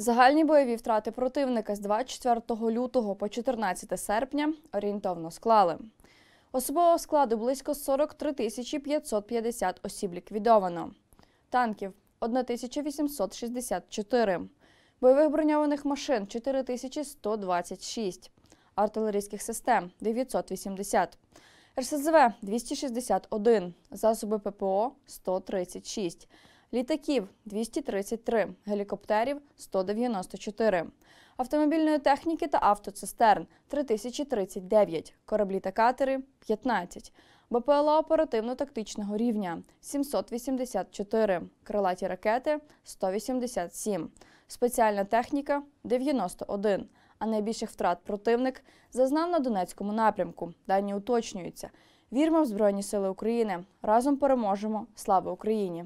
Загальні бойові втрати противника з 24 лютого по 14 серпня орієнтовно склали. Особового складу близько 43 550 осіб ліквідовано. Танків 1864, бойових броньованих машин 4126, артилерійських систем 980, РСЗВ 261, засоби ППО 136, літаків 233, гелікоптерів 194, автомобільної техніки та автоцистерн 3039, кораблі та катери 15, БПЛА оперативно-тактичного рівня 784, крилаті ракети 187, спеціальна техніка 91. А найбільших втрат противник зазнав на Донецькому напрямку. Дані уточнюються. Вірмо в Збройні Сили України. Разом переможемо. Слава Україні!